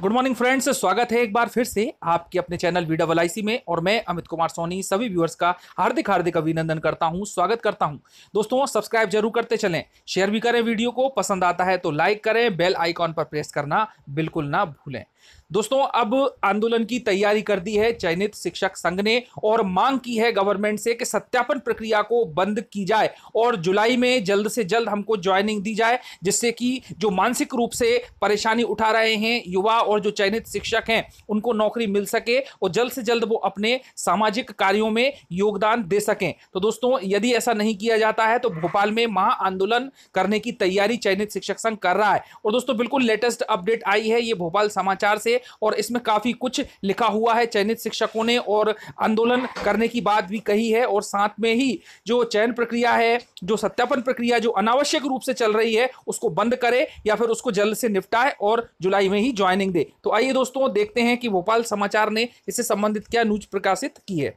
good morning friends स्वागत है एक बार फिर से आपके अपने चैनल वीडा डबल आईसी में और मैं अमित कुमार सोनी सभी व्यूअर्स का हार्दिक हार्दिक अभिनंदन करता हूं स्वागत करता हूं दोस्तों सब्सक्राइब जरूर करते चलें शेयर भी करें वीडियो को पसंद आता है तो लाइक करें बेल आइकॉन पर प्रेस करना बिल्कुल ना भूलें दोस्तों अब आंदोलन की तैयारी कर दी है चयनित शिक्षक संघ ने और मांग की है गवर्नमेंट से कि सत्यापन प्रक्रिया को बंद की जाए और जुलाई में जल्द से जल्द हमको ज्वाइनिंग दी जाए जिससे कि जो मानसिक रूप से परेशानी उठा रहे हैं युवा और जो चयनित शिक्षक हैं उनको नौकरी मिल सके और जल्द से जल्द वो अपने सामाजिक कार्यों में योगदान दे सकें तो दोस्तों यदि ऐसा नहीं किया जाता है तो भोपाल में महा आंदोलन करने की तैयारी चयनित शिक्षक संघ कर रहा है और दोस्तों बिल्कुल लेटेस्ट अपडेट आई है ये भोपाल समाचार से और इसमें काफ़ी कुछ लिखा हुआ है चयनित शिक्षकों ने और आंदोलन करने की बात भी कही है और साथ में ही जो चयन प्रक्रिया है जो सत्यापन प्रक्रिया जो अनावश्यक रूप से चल रही है उसको बंद करे या फिर उसको जल्द से निपटाए और जुलाई में ही ज्वाइनिंग दे तो आइए दोस्तों देखते हैं कि भोपाल समाचार ने इससे संबंधित क्या न्यूज प्रकाशित की है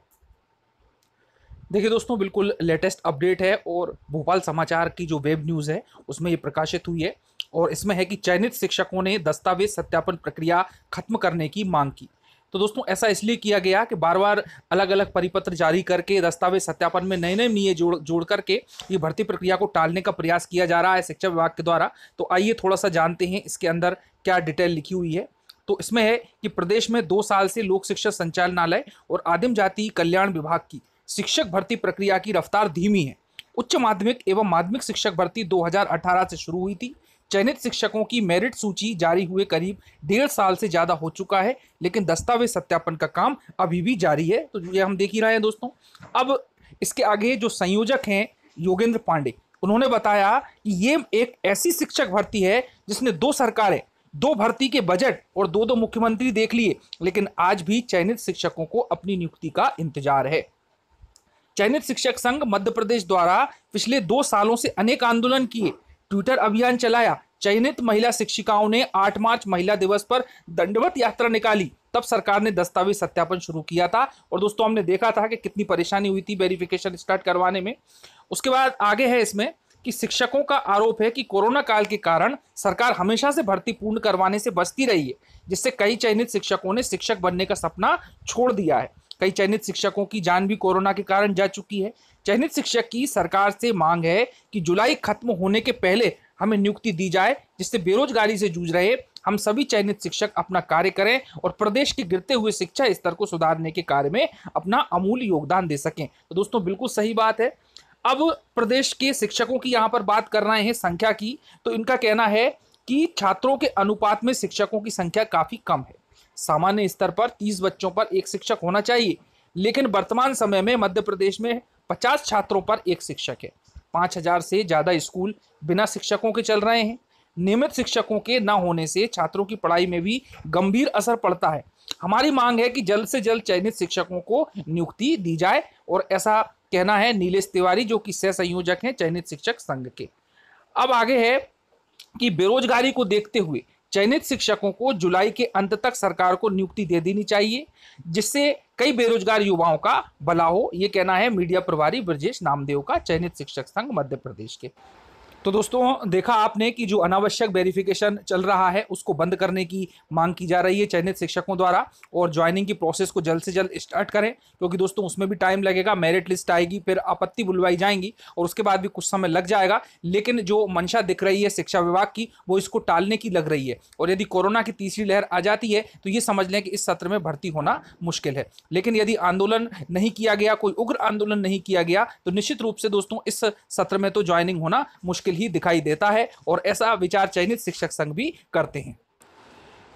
देखिए दोस्तों बिल्कुल लेटेस्ट अपडेट है और भोपाल समाचार की जो वेब न्यूज़ है उसमें ये प्रकाशित हुई है और इसमें है कि चयनित शिक्षकों ने दस्तावेज सत्यापन प्रक्रिया खत्म करने की मांग की तो दोस्तों ऐसा इसलिए किया गया कि बार बार अलग अलग परिपत्र जारी करके दस्तावेज सत्यापन में नए नए निये जोड़ जोड़ करके ये भर्ती प्रक्रिया को टालने का प्रयास किया जा रहा है शिक्षा विभाग के द्वारा तो आइए थोड़ा सा जानते हैं इसके अंदर क्या डिटेल लिखी हुई है तो इसमें है कि प्रदेश में दो साल से लोक शिक्षा संचालनालय और आदिम जाति कल्याण विभाग की शिक्षक भर्ती प्रक्रिया की रफ्तार धीमी है उच्च माध्यमिक एवं माध्यमिक शिक्षक भर्ती 2018 से शुरू हुई थी चयनित शिक्षकों की मेरिट सूची जारी हुए करीब डेढ़ साल से ज़्यादा हो चुका है लेकिन दस्तावेज सत्यापन का काम अभी भी जारी है तो ये हम देख ही रहे हैं दोस्तों अब इसके आगे जो संयोजक हैं योगेंद्र पांडे उन्होंने बताया कि ये एक ऐसी शिक्षक भर्ती है जिसने दो सरकारें दो भर्ती के बजट और दो दो मुख्यमंत्री देख लिए लेकिन आज भी चयनित शिक्षकों को अपनी नियुक्ति का इंतजार है चयनित शिक्षक संघ मध्य प्रदेश द्वारा पिछले दो सालों से अनेक आंदोलन किए ट्विटर अभियान चलाया चयनित महिला शिक्षिकाओं ने 8 मार्च महिला दिवस पर दंडवत यात्रा निकाली तब सरकार ने दस्तावेज सत्यापन शुरू किया था और दोस्तों हमने देखा था कि कितनी परेशानी हुई थी वेरिफिकेशन स्टार्ट करवाने में उसके बाद आगे है इसमें कि शिक्षकों का आरोप है कि कोरोना काल के कारण सरकार हमेशा से भर्ती पूर्ण करवाने से बचती रही है जिससे कई चयनित शिक्षकों ने शिक्षक बनने का सपना छोड़ दिया है कई चयनित शिक्षकों की जान भी कोरोना के कारण जा चुकी है चयनित शिक्षक की सरकार से मांग है कि जुलाई खत्म होने के पहले हमें नियुक्ति दी जाए जिससे बेरोजगारी से जूझ रहे हम सभी चयनित शिक्षक अपना कार्य करें और प्रदेश के गिरते हुए शिक्षा स्तर को सुधारने के कार्य में अपना अमूल्य योगदान दे सकें तो दोस्तों बिल्कुल सही बात है अब प्रदेश के शिक्षकों की यहाँ पर बात कर रहे हैं संख्या की तो इनका कहना है कि छात्रों के अनुपात में शिक्षकों की संख्या काफ़ी कम है सामान्य स्तर पर तीस बच्चों पर एक शिक्षक होना चाहिए लेकिन वर्तमान समय में मध्य प्रदेश में पचास छात्रों पर एक शिक्षक है पाँच हजार से ज़्यादा स्कूल बिना शिक्षकों के चल रहे हैं नियमित शिक्षकों के न होने से छात्रों की पढ़ाई में भी गंभीर असर पड़ता है हमारी मांग है कि जल्द से जल्द चयनित शिक्षकों को नियुक्ति दी जाए और ऐसा कहना है नीलेश तिवारी जो कि सह संयोजक हैं चयनित शिक्षक संघ के अब आगे है कि बेरोजगारी को देखते हुए चयनित शिक्षकों को जुलाई के अंत तक सरकार को नियुक्ति दे देनी चाहिए जिससे कई बेरोजगार युवाओं का भला हो ये कहना है मीडिया प्रभारी ब्रजेश नामदेव का चयनित शिक्षक संघ मध्य प्रदेश के तो दोस्तों देखा आपने कि जो अनावश्यक वेरिफिकेशन चल रहा है उसको बंद करने की मांग की जा रही है चयनित शिक्षकों द्वारा और ज्वाइनिंग की प्रोसेस को जल्द से जल्द स्टार्ट करें क्योंकि दोस्तों उसमें भी टाइम लगेगा मेरिट लिस्ट आएगी फिर आपत्ति बुलवाई जाएंगी और उसके बाद भी कुछ समय लग जाएगा लेकिन जो मंशा दिख रही है शिक्षा विभाग की वो इसको टालने की लग रही है और यदि कोरोना की तीसरी लहर आ जाती है तो ये समझ लें कि इस सत्र में भर्ती होना मुश्किल है लेकिन यदि आंदोलन नहीं किया गया कोई उग्र आंदोलन नहीं किया गया तो निश्चित रूप से दोस्तों इस सत्र में तो ज्वाइनिंग होना मुश्किल मुश्किल ही दिखाई देता है और ऐसा विचार चयनित शिक्षक संघ भी करते हैं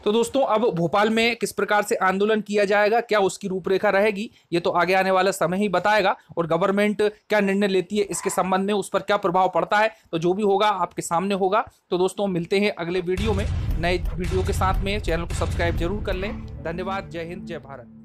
तो दोस्तों अब भोपाल में किस प्रकार से आंदोलन किया जाएगा क्या उसकी रूपरेखा रहेगी ये तो आगे आने वाला समय ही बताएगा और गवर्नमेंट क्या निर्णय लेती है इसके संबंध में उस पर क्या प्रभाव पड़ता है तो जो भी होगा आपके सामने होगा तो दोस्तों मिलते हैं अगले वीडियो में नए वीडियो के साथ में चैनल को सब्सक्राइब जरूर कर लें धन्यवाद जय हिंद जय भारत